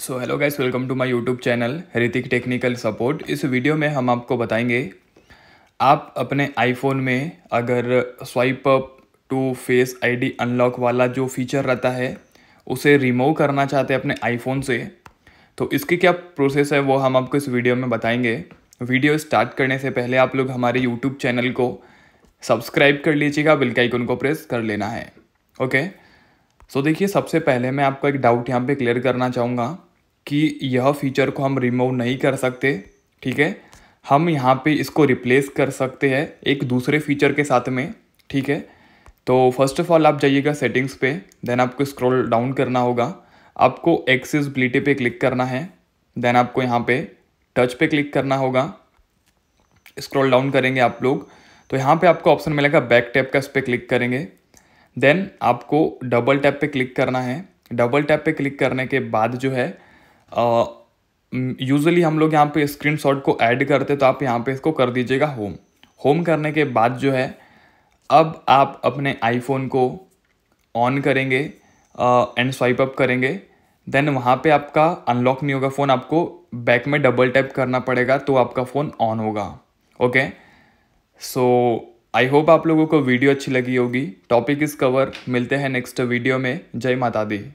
so hello guys welcome to my YouTube channel Hrithik technical support इस video में हम आपको बताएंगे आप अपने आईफोन में अगर swipe up to face ID unlock वाला जो फीचर रहता है उसे रिमूव करना चाहते हैं अपने आईफोन से तो इसकी क्या प्रोसेस है वो हम आपको इस वीडियो में बताएंगे वीडियो स्टार्ट करने से पहले आप लोग हमारे यूट्यूब चैनल को सब्सक्राइब कर लीजिएगा बिल को प्रेस कर लेना है ओके सो so, देखिए सबसे पहले मैं आपको एक डाउट यहाँ पे क्लियर करना चाहूँगा कि यह फीचर को हम रिमूव नहीं कर सकते ठीक है हम यहाँ पे इसको रिप्लेस कर सकते हैं एक दूसरे फीचर के साथ में ठीक है तो फर्स्ट ऑफ ऑल आप जाइएगा सेटिंग्स पे देन आपको स्क्रॉल डाउन करना होगा आपको एक्सेस ब्लीटे पे क्लिक करना है देन आपको यहाँ पे टच पे क्लिक करना होगा स्क्रॉल डाउन करेंगे आप लोग तो यहाँ पे आपको ऑप्शन मिलेगा बैक टैप का इस पर क्लिक करेंगे देन आपको डबल टैप पे क्लिक करना है डबल टैप पे क्लिक करने के बाद जो है यूजली हम लोग यहाँ पे स्क्रीन को ऐड करते तो आप यहाँ पे इसको कर दीजिएगा होम होम करने के बाद जो है अब आप अपने आईफोन को ऑन करेंगे एंड स्वाइप अप करेंगे देन वहाँ पे आपका अनलॉक नहीं होगा फ़ोन आपको बैक में डबल टैप करना पड़ेगा तो आपका फ़ोन ऑन होगा ओके सो आई होप आप लोगों को वीडियो अच्छी लगी होगी टॉपिक इस कवर मिलते हैं नेक्स्ट वीडियो में जय माता दी